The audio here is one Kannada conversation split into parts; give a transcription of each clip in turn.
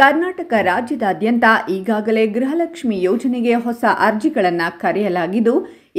ಕರ್ನಾಟಕ ರಾಜ್ಯದಾದ್ಯಂತ ಈಗಾಗಲೇ ಗೃಹಲಕ್ಷ್ಮಿ ಯೋಜನೆಗೆ ಹೊಸ ಅರ್ಜಿಗಳನ್ನು ಕರೆಯಲಾಗಿದ್ದು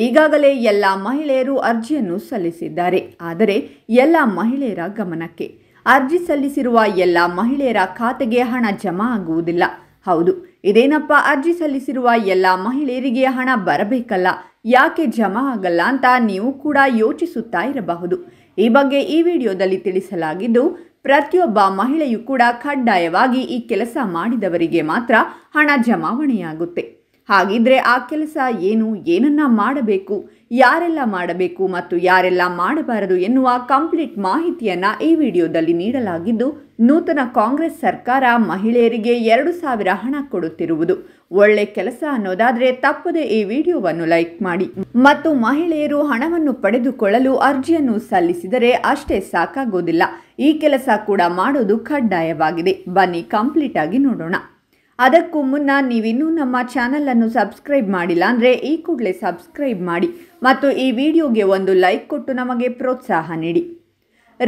ಈಗಾಗಲೇ ಎಲ್ಲ ಮಹಿಳೆಯರು ಅರ್ಜಿಯನ್ನು ಸಲ್ಲಿಸಿದ್ದಾರೆ ಆದರೆ ಎಲ್ಲ ಮಹಿಳೆಯರ ಗಮನಕ್ಕೆ ಅರ್ಜಿ ಸಲ್ಲಿಸಿರುವ ಎಲ್ಲ ಮಹಿಳೆಯರ ಖಾತೆಗೆ ಹಣ ಜಮಾ ಆಗುವುದಿಲ್ಲ ಹೌದು ಇದೇನಪ್ಪ ಅರ್ಜಿ ಸಲ್ಲಿಸಿರುವ ಎಲ್ಲ ಮಹಿಳೆಯರಿಗೆ ಹಣ ಬರಬೇಕಲ್ಲ ಯಾಕೆ ಜಮಾ ಆಗಲ್ಲ ಅಂತ ನೀವು ಕೂಡ ಯೋಚಿಸುತ್ತಾ ಇರಬಹುದು ಈ ಬಗ್ಗೆ ಈ ವಿಡಿಯೋದಲ್ಲಿ ತಿಳಿಸಲಾಗಿದ್ದು ಪ್ರತಿಯೊಬ್ಬ ಮಹಿಳೆಯೂ ಕೂಡ ಕಡ್ಡಾಯವಾಗಿ ಈ ಕೆಲಸ ಮಾಡಿದವರಿಗೆ ಮಾತ್ರ ಹಣ ಜಮಾವಣೆಯಾಗುತ್ತೆ ಹಾಗಿದ್ರೆ ಆ ಕೆಲಸ ಏನು ಏನನ್ನ ಮಾಡಬೇಕು ಯಾರೆಲ್ಲ ಮಾಡಬೇಕು ಮತ್ತು ಯಾರೆಲ್ಲ ಮಾಡಬಾರದು ಎನ್ನುವ ಕಂಪ್ಲೀಟ್ ಮಾಹಿತಿಯನ್ನು ಈ ವಿಡಿಯೋದಲ್ಲಿ ನೀಡಲಾಗಿದ್ದು ನೂತನ ಕಾಂಗ್ರೆಸ್ ಸರ್ಕಾರ ಮಹಿಳೆಯರಿಗೆ ಎರಡು ಸಾವಿರ ಹಣ ಕೊಡುತ್ತಿರುವುದು ಒಳ್ಳೆ ಕೆಲಸ ಅನ್ನೋದಾದರೆ ತಪ್ಪದೆ ಈ ವಿಡಿಯೋವನ್ನು ಲೈಕ್ ಮಾಡಿ ಮತ್ತು ಮಹಿಳೆಯರು ಹಣವನ್ನು ಪಡೆದುಕೊಳ್ಳಲು ಅರ್ಜಿಯನ್ನು ಸಲ್ಲಿಸಿದರೆ ಅಷ್ಟೇ ಸಾಕಾಗೋದಿಲ್ಲ ಈ ಕೆಲಸ ಕೂಡ ಮಾಡೋದು ಕಡ್ಡಾಯವಾಗಿದೆ ಬನ್ನಿ ಕಂಪ್ಲೀಟ್ ಆಗಿ ನೋಡೋಣ ಅದಕ್ಕೂ ಮುನ್ನ ನೀವಿನ್ನೂ ನಮ್ಮ ಚಾನಲನ್ನು ಸಬ್ಸ್ಕ್ರೈಬ್ ಮಾಡಿಲ್ಲ ಅಂದರೆ ಈ ಕೂಡಲೇ ಸಬ್ಸ್ಕ್ರೈಬ್ ಮಾಡಿ ಮತ್ತು ಈ ವಿಡಿಯೋಗೆ ಒಂದು ಲೈಕ್ ಕೊಟ್ಟು ನಮಗೆ ಪ್ರೋತ್ಸಾಹ ನೀಡಿ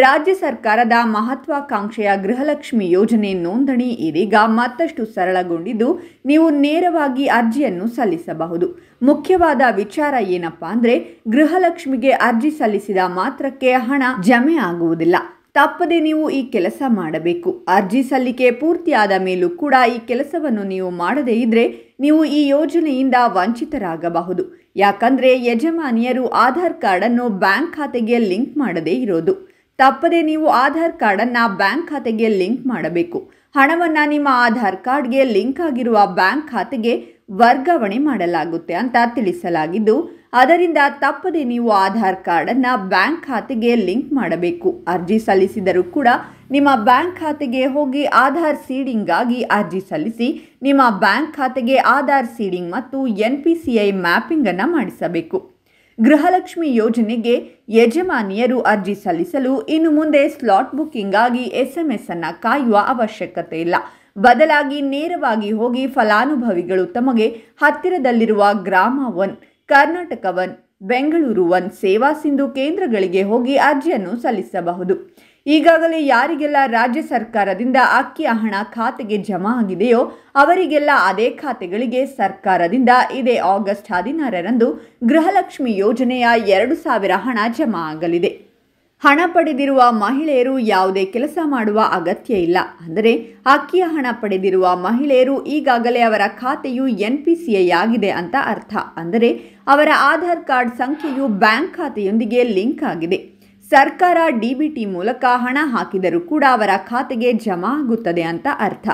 ರಾಜ್ಯ ಸರ್ಕಾರದ ಮಹತ್ವಾಕಾಂಕ್ಷೆಯ ಗೃಹಲಕ್ಷ್ಮಿ ಯೋಜನೆ ನೋಂದಣಿ ಇದೀಗ ಮತ್ತಷ್ಟು ಸರಳಗೊಂಡಿದ್ದು ನೀವು ನೇರವಾಗಿ ಅರ್ಜಿಯನ್ನು ಸಲ್ಲಿಸಬಹುದು ಮುಖ್ಯವಾದ ವಿಚಾರ ಏನಪ್ಪಾ ಅಂದರೆ ಗೃಹಲಕ್ಷ್ಮಿಗೆ ಅರ್ಜಿ ಸಲ್ಲಿಸಿದ ಮಾತ್ರಕ್ಕೆ ಹಣ ಜಮೆ ಆಗುವುದಿಲ್ಲ ತಪ್ಪದೆ ನೀವು ಈ ಕೆಲಸ ಮಾಡಬೇಕು ಅರ್ಜಿ ಸಲ್ಲಿಕೆ ಪೂರ್ತಿಯಾದ ಮೇಲೂ ಕೂಡ ಈ ಕೆಲಸವನ್ನು ನೀವು ಮಾಡದೇ ಇದ್ದರೆ ನೀವು ಈ ಯೋಜನೆಯಿಂದ ವಂಚಿತರಾಗಬಹುದು ಯಾಕಂದರೆ ಯಜಮಾನಿಯರು ಆಧಾರ್ ಕಾರ್ಡನ್ನು ಬ್ಯಾಂಕ್ ಖಾತೆಗೆ ಲಿಂಕ್ ಮಾಡದೇ ಇರೋದು ತಪ್ಪದೆ ನೀವು ಆಧಾರ್ ಕಾರ್ಡನ್ನು ಬ್ಯಾಂಕ್ ಖಾತೆಗೆ ಲಿಂಕ್ ಮಾಡಬೇಕು ಹಣವನ್ನು ನಿಮ್ಮ ಆಧಾರ್ ಕಾರ್ಡ್ಗೆ ಲಿಂಕ್ ಆಗಿರುವ ಬ್ಯಾಂಕ್ ಖಾತೆಗೆ ವರ್ಗಾವಣೆ ಮಾಡಲಾಗುತ್ತೆ ಅಂತ ತಿಳಿಸಲಾಗಿದ್ದು ಅದರಿಂದ ತಪ್ಪದೆ ನೀವು ಆಧಾರ್ ಕಾರ್ಡನ್ನು ಬ್ಯಾಂಕ್ ಖಾತೆಗೆ ಲಿಂಕ್ ಮಾಡಬೇಕು ಅರ್ಜಿ ಸಲ್ಲಿಸಿದರೂ ಕೂಡ ನಿಮ್ಮ ಬ್ಯಾಂಕ್ ಖಾತೆಗೆ ಹೋಗಿ ಆಧಾರ್ ಸೀಡಿಂಗ್ಗಾಗಿ ಅರ್ಜಿ ಸಲ್ಲಿಸಿ ನಿಮ್ಮ ಬ್ಯಾಂಕ್ ಖಾತೆಗೆ ಆಧಾರ್ ಸೀಡಿಂಗ್ ಮತ್ತು ಎನ್ ಪಿ ಸಿ ಐ ಮ್ಯಾಪಿಂಗನ್ನು ಮಾಡಿಸಬೇಕು ಗೃಹಲಕ್ಷ್ಮಿ ಯೋಜನೆಗೆ ಯಜಮಾನಿಯರು ಅರ್ಜಿ ಸಲ್ಲಿಸಲು ಇನ್ನು ಮುಂದೆ ಸ್ಲಾಟ್ ಆಗಿ ಎಸ್ ಎಂ ಎಸ್ ಅನ್ನು ಕಾಯುವ ಅವಶ್ಯಕತೆ ಇಲ್ಲ ಬದಲಾಗಿ ನೇರವಾಗಿ ಹೋಗಿ ಫಲಾನುಭವಿಗಳು ತಮಗೆ ಹತ್ತಿರದಲ್ಲಿರುವ ಗ್ರಾಮ one Karnataka one Bengaluru one Seva Sindhu ಕೇಂದ್ರಗಳಿಗೆ ಹೋಗಿ ಅರ್ಜಿಯನ್ನು ಸಲ್ಲಿಸಬಹುದು ಈಗಾಗಲೇ ಯಾರಿಗೆಲ್ಲ ರಾಜ್ಯ ಸರ್ಕಾರದಿಂದ ಅಕ್ಕಿಯ ಹಣ ಖಾತೆಗೆ ಜಮಾ ಆಗಿದೆಯೋ ಅವರಿಗೆಲ್ಲ ಅದೇ ಖಾತೆಗಳಿಗೆ ಸರ್ಕಾರದಿಂದ ಇದೇ ಆಗಸ್ಟ್ ಹದಿನಾರರಂದು ಗೃಹಲಕ್ಷ್ಮಿ ಯೋಜನೆಯ ಎರಡು ಸಾವಿರ ಹಣ ಜಮಾ ಆಗಲಿದೆ ಹಣ ಪಡೆದಿರುವ ಮಹಿಳೆಯರು ಯಾವುದೇ ಕೆಲಸ ಮಾಡುವ ಅಗತ್ಯ ಇಲ್ಲ ಅಂದರೆ ಅಕ್ಕಿಯ ಹಣ ಪಡೆದಿರುವ ಮಹಿಳೆಯರು ಈಗಾಗಲೇ ಅವರ ಖಾತೆಯು ಎನ್ ಪಿ ಸಿ ಆಗಿದೆ ಅಂತ ಅರ್ಥ ಅಂದರೆ ಅವರ ಆಧಾರ್ ಕಾರ್ಡ್ ಸಂಖ್ಯೆಯು ಬ್ಯಾಂಕ್ ಖಾತೆಯೊಂದಿಗೆ ಲಿಂಕ್ ಆಗಿದೆ ಸರ್ಕಾರ ಟಿ ಮೂಲಕ ಹಣ ಹಾಕಿದರೂ ಕೂಡ ಅವರ ಖಾತೆಗೆ ಜಮಾ ಆಗುತ್ತದೆ ಅಂತ ಅರ್ಥ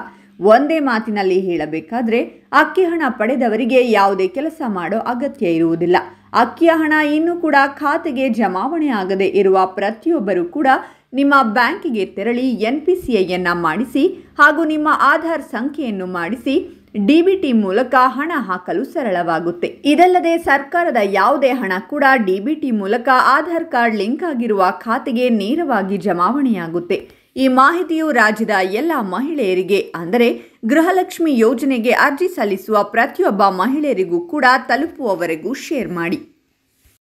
ಒಂದೇ ಮಾತಿನಲ್ಲಿ ಹೇಳಬೇಕಾದ್ರೆ ಅಕ್ಕಿ ಹಣ ಪಡೆದವರಿಗೆ ಯಾವುದೇ ಕೆಲಸ ಮಾಡೋ ಅಗತ್ಯ ಇರುವುದಿಲ್ಲ ಅಕ್ಕಿಯ ಹಣ ಇನ್ನೂ ಕೂಡ ಖಾತೆಗೆ ಜಮಾವಣೆ ಆಗದೆ ಇರುವ ಪ್ರತಿಯೊಬ್ಬರೂ ಕೂಡ ನಿಮ್ಮ ಬ್ಯಾಂಕಿಗೆ ತೆರಳಿ ಎನ್ ಪಿ ಸಿ ಮಾಡಿಸಿ ಹಾಗೂ ನಿಮ್ಮ ಆಧಾರ್ ಸಂಖ್ಯೆಯನ್ನು ಮಾಡಿಸಿ ಡಿಬಿಟಿ ಮೂಲಕ ಹಣ ಹಾಕಲು ಸರಳವಾಗುತ್ತೆ ಇದಲ್ಲದೆ ಸರ್ಕಾರದ ಯಾವುದೇ ಹಣ ಕೂಡ ಡಿಬಿಟಿ ಮೂಲಕ ಆಧಾರ್ ಕಾರ್ಡ್ ಲಿಂಕ್ ಆಗಿರುವ ಖಾತೆಗೆ ನೇರವಾಗಿ ಜಮಾವಣೆಯಾಗುತ್ತೆ ಈ ಮಾಹಿತಿಯು ರಾಜ್ಯದ ಎಲ್ಲ ಮಹಿಳೆಯರಿಗೆ ಅಂದರೆ ಗೃಹಲಕ್ಷ್ಮಿ ಯೋಜನೆಗೆ ಅರ್ಜಿ ಸಲ್ಲಿಸುವ ಪ್ರತಿಯೊಬ್ಬ ಮಹಿಳೆಯರಿಗೂ ಕೂಡ ತಲುಪುವವರೆಗೂ ಶೇರ್ ಮಾಡಿ